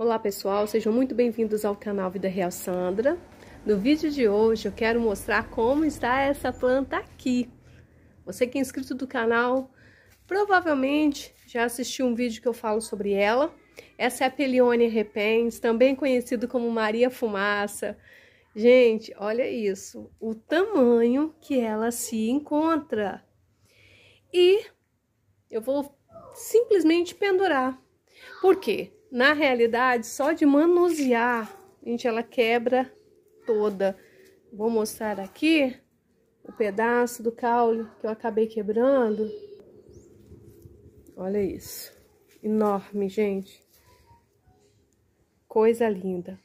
Olá pessoal, sejam muito bem-vindos ao canal Vida Real Sandra. No vídeo de hoje eu quero mostrar como está essa planta aqui. Você que é inscrito do canal, provavelmente já assistiu um vídeo que eu falo sobre ela. Essa é a Pelione repens, também conhecido como Maria Fumaça. Gente, olha isso, o tamanho que ela se encontra. E eu vou simplesmente pendurar. Por quê? Na realidade, só de manusear, gente, ela quebra toda. Vou mostrar aqui o pedaço do caule que eu acabei quebrando. Olha isso. Enorme, gente. Coisa linda.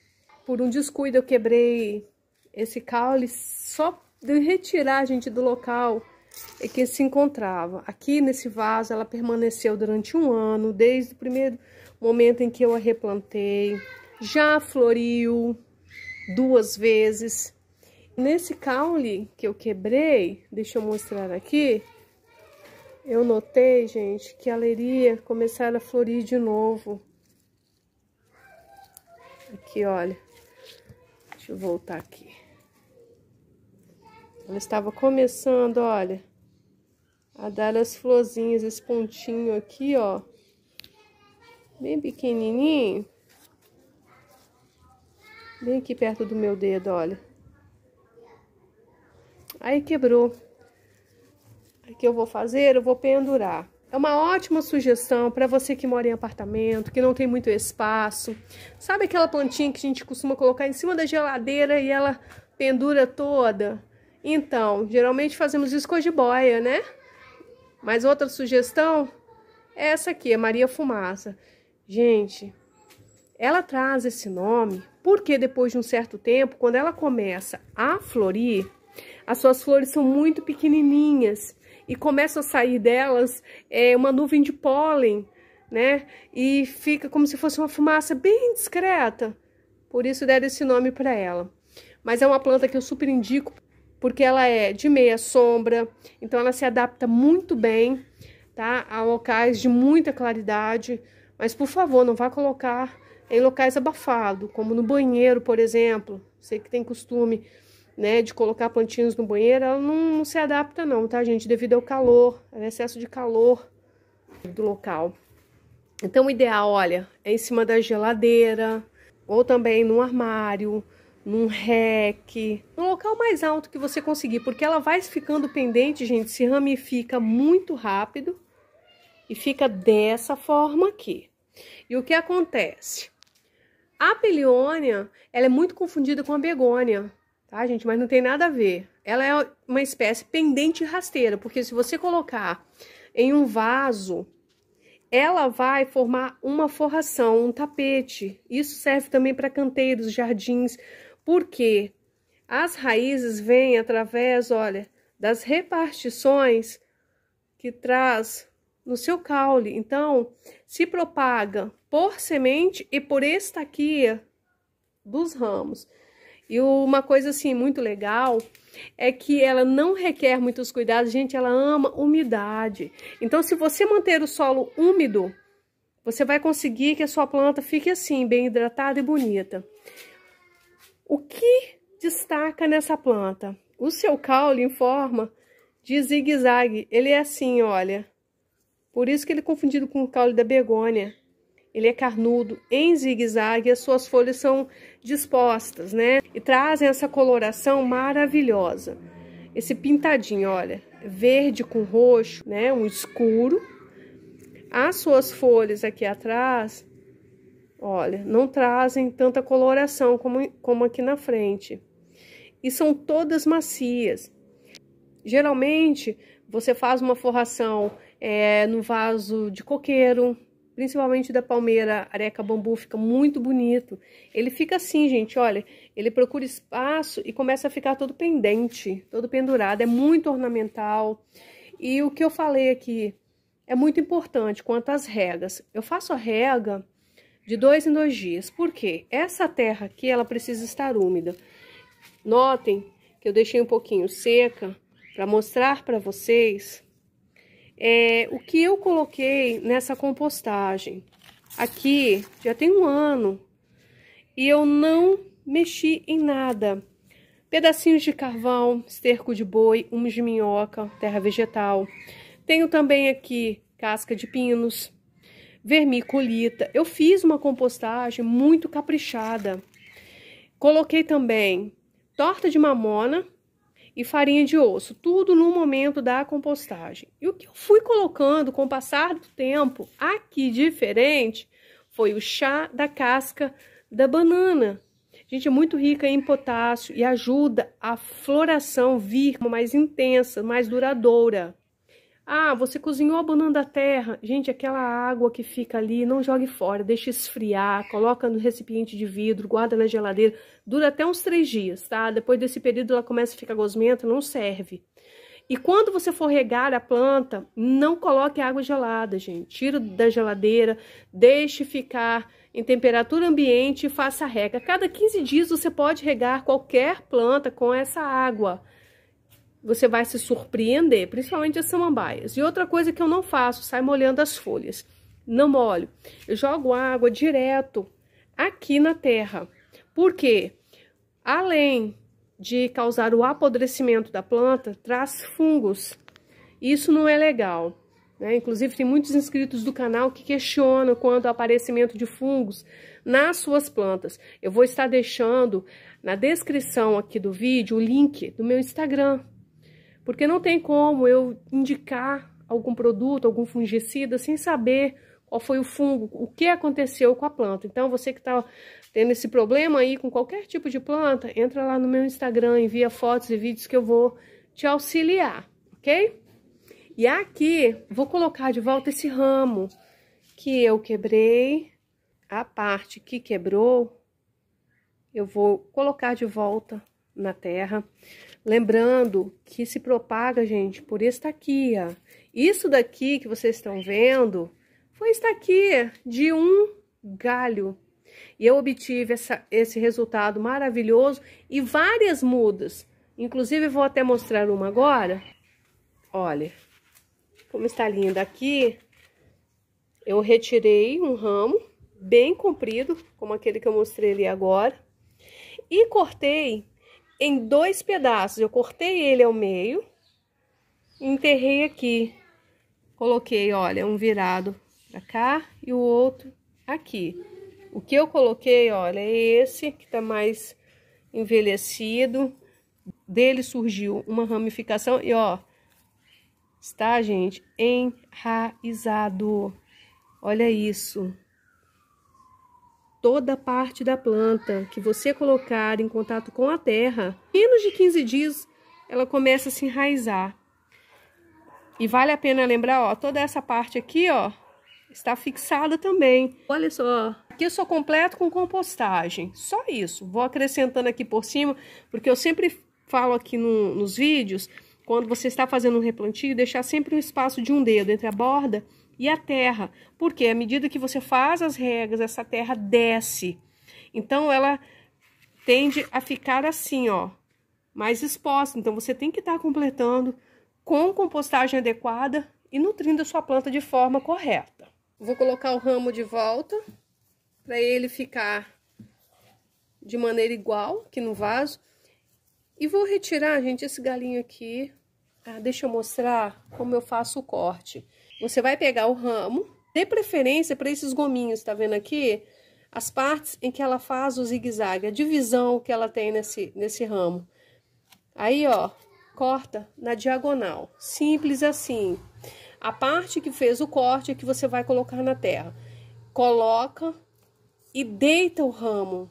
Por um descuido eu quebrei esse caule só de retirar, a gente, do local em é que se encontrava. Aqui nesse vaso ela permaneceu durante um ano, desde o primeiro momento em que eu a replantei, já floriu duas vezes. Nesse caule que eu quebrei, deixa eu mostrar aqui, eu notei, gente, que a iria começar a florir de novo. Aqui, olha. Deixa eu voltar aqui. Ela estava começando, olha, a dar as florzinhas, esse pontinho aqui, ó. Bem pequenininho. Bem aqui perto do meu dedo, olha. Aí quebrou. O que eu vou fazer? Eu vou pendurar. É uma ótima sugestão para você que mora em apartamento, que não tem muito espaço. Sabe aquela plantinha que a gente costuma colocar em cima da geladeira e ela pendura toda? Então, geralmente fazemos isso com a jiboia, né? Mas outra sugestão é essa aqui, a Maria Fumaça. Gente, ela traz esse nome porque depois de um certo tempo, quando ela começa a florir, as suas flores são muito pequenininhas e começa a sair delas é, uma nuvem de pólen, né? E fica como se fosse uma fumaça bem discreta. Por isso deram esse nome para ela. Mas é uma planta que eu super indico porque ela é de meia sombra, então ela se adapta muito bem, tá? A locais de muita claridade, mas por favor, não vá colocar em locais abafados, como no banheiro, por exemplo. Sei que tem costume, né, de colocar plantinhos no banheiro, ela não, não se adapta não, tá, gente? Devido ao calor, ao excesso de calor do local. Então, o ideal, olha, é em cima da geladeira, ou também num armário, num rack, no local mais alto que você conseguir, porque ela vai ficando pendente, gente, se ramifica muito rápido e fica dessa forma aqui. E o que acontece? A peliônia, ela é muito confundida com a begônia, tá, gente? Mas não tem nada a ver. Ela é uma espécie pendente rasteira, porque se você colocar em um vaso, ela vai formar uma forração, um tapete. Isso serve também para canteiros, jardins, porque as raízes vêm através, olha, das repartições que traz no seu caule. Então, se propaga por semente e por estaquia dos ramos. E uma coisa assim muito legal é que ela não requer muitos cuidados, gente, ela ama umidade. Então, se você manter o solo úmido, você vai conseguir que a sua planta fique assim, bem hidratada e bonita. O que destaca nessa planta? O seu caule em forma de zigue-zague. Ele é assim, olha, por isso que ele é confundido com o caule da begônia. Ele é carnudo, em zigue-zague, as suas folhas são dispostas, né? E trazem essa coloração maravilhosa. Esse pintadinho, olha, verde com roxo, né? Um escuro. As suas folhas aqui atrás, olha, não trazem tanta coloração como, como aqui na frente. E são todas macias. Geralmente, você faz uma forração é, no vaso de coqueiro, principalmente da palmeira areca bambu, fica muito bonito. Ele fica assim, gente, olha, ele procura espaço e começa a ficar todo pendente, todo pendurado, é muito ornamental. E o que eu falei aqui é muito importante quanto às regas. Eu faço a rega de dois em dois dias, porque essa terra aqui, ela precisa estar úmida. Notem que eu deixei um pouquinho seca para mostrar para vocês é, o que eu coloquei nessa compostagem aqui já tem um ano e eu não mexi em nada. Pedacinhos de carvão, esterco de boi, humus de minhoca, terra vegetal. Tenho também aqui casca de pinos, vermiculita. Eu fiz uma compostagem muito caprichada. Coloquei também torta de mamona, e farinha de osso, tudo no momento da compostagem. E o que eu fui colocando com o passar do tempo aqui diferente foi o chá da casca da banana. Gente, é muito rica em potássio e ajuda a floração vir mais intensa, mais duradoura. Ah, você cozinhou a banana da terra. Gente, aquela água que fica ali, não jogue fora, deixe esfriar, coloca no recipiente de vidro, guarda na geladeira. Dura até uns três dias, tá? Depois desse período ela começa a ficar gosmenta, não serve. E quando você for regar a planta, não coloque água gelada, gente. Tira da geladeira, deixe ficar em temperatura ambiente e faça a rega. Cada 15 dias você pode regar qualquer planta com essa água você vai se surpreender, principalmente as samambaias. E outra coisa que eu não faço, sai molhando as folhas. Não molho. Eu jogo água direto aqui na terra. Por quê? Além de causar o apodrecimento da planta, traz fungos. Isso não é legal. Né? Inclusive, tem muitos inscritos do canal que questionam quanto ao aparecimento de fungos nas suas plantas. Eu vou estar deixando na descrição aqui do vídeo o link do meu Instagram, porque não tem como eu indicar algum produto, algum fungicida, sem saber qual foi o fungo, o que aconteceu com a planta. Então, você que está tendo esse problema aí com qualquer tipo de planta, entra lá no meu Instagram, envia fotos e vídeos que eu vou te auxiliar, ok? E aqui, vou colocar de volta esse ramo que eu quebrei, a parte que quebrou, eu vou colocar de volta na terra. Lembrando que se propaga, gente, por estaquia. Isso daqui que vocês estão vendo foi estaquia de um galho. E eu obtive essa, esse resultado maravilhoso e várias mudas. Inclusive, vou até mostrar uma agora. Olha, como está linda aqui. Eu retirei um ramo bem comprido, como aquele que eu mostrei ali agora. E cortei em dois pedaços. Eu cortei ele ao meio, enterrei aqui. Coloquei, olha, um virado pra cá e o outro aqui. O que eu coloquei, olha, é esse que tá mais envelhecido. Dele surgiu uma ramificação e, ó, está, gente, enraizado. Olha isso toda parte da planta que você colocar em contato com a terra, menos de 15 dias ela começa a se enraizar. E vale a pena lembrar, ó, toda essa parte aqui, ó, está fixada também. Olha só, aqui eu sou completo com compostagem, só isso. Vou acrescentando aqui por cima, porque eu sempre falo aqui no, nos vídeos, quando você está fazendo um replantio, deixar sempre um espaço de um dedo entre a borda e a terra, porque à medida que você faz as regras, essa terra desce. Então ela tende a ficar assim, ó, mais exposta. Então você tem que estar tá completando com compostagem adequada e nutrindo a sua planta de forma correta. Vou colocar o ramo de volta para ele ficar de maneira igual que no vaso. E vou retirar, gente, esse galinho aqui. Ah, deixa eu mostrar como eu faço o corte. Você vai pegar o ramo, dê preferência para esses gominhos, tá vendo aqui? As partes em que ela faz o zigue-zague, a divisão que ela tem nesse, nesse ramo. Aí, ó, corta na diagonal, simples assim. A parte que fez o corte é que você vai colocar na terra. Coloca e deita o ramo,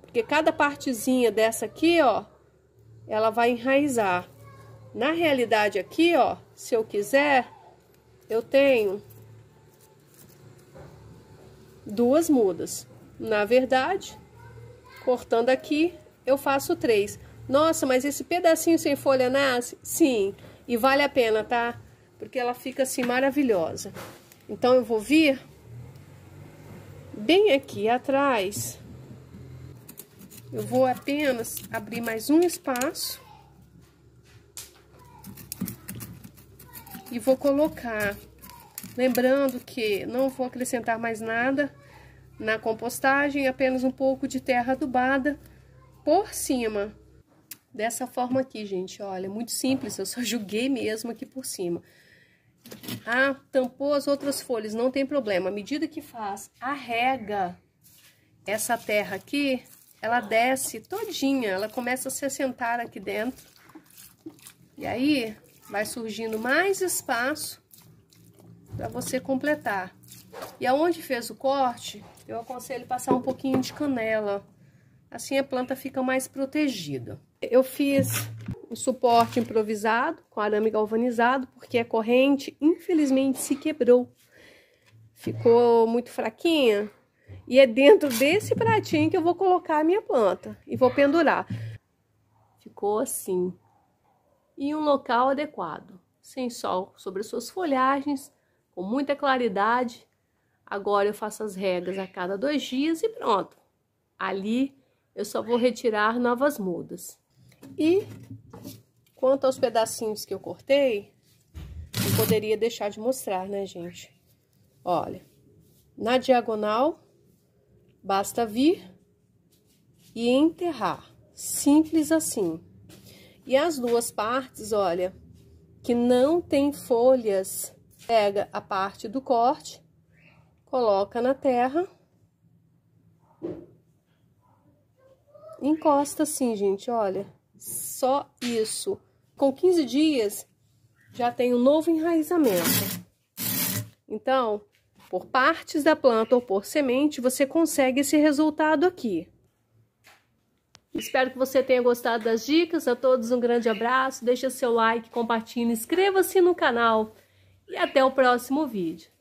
porque cada partezinha dessa aqui, ó, ela vai enraizar. Na realidade aqui, ó, se eu quiser, eu tenho duas mudas. Na verdade, cortando aqui, eu faço três. Nossa, mas esse pedacinho sem folha nasce? Sim, e vale a pena, tá? Porque ela fica assim maravilhosa. Então, eu vou vir bem aqui atrás. Eu vou apenas abrir mais um espaço. e vou colocar. Lembrando que não vou acrescentar mais nada na compostagem, apenas um pouco de terra adubada por cima. Dessa forma aqui, gente, olha, muito simples, eu só joguei mesmo aqui por cima. Ah, tampou as outras folhas, não tem problema. À medida que faz a rega, essa terra aqui, ela desce todinha, ela começa a se assentar aqui dentro. E aí, Vai surgindo mais espaço para você completar. E aonde fez o corte, eu aconselho passar um pouquinho de canela. Assim a planta fica mais protegida. Eu fiz um suporte improvisado com arame galvanizado, porque a corrente, infelizmente, se quebrou. Ficou muito fraquinha. E é dentro desse pratinho que eu vou colocar a minha planta e vou pendurar. Ficou assim e um local adequado, sem sol sobre suas folhagens, com muita claridade. Agora eu faço as regas a cada dois dias e pronto. Ali eu só vou retirar novas mudas. E quanto aos pedacinhos que eu cortei, não poderia deixar de mostrar, né, gente? Olha, na diagonal, basta vir e enterrar. Simples assim. E as duas partes, olha, que não tem folhas, pega a parte do corte, coloca na terra. Encosta assim, gente, olha, só isso. Com 15 dias, já tem um novo enraizamento. Então, por partes da planta ou por semente, você consegue esse resultado aqui. Espero que você tenha gostado das dicas. A todos um grande abraço. Deixe seu like, compartilhe, inscreva-se no canal e até o próximo vídeo.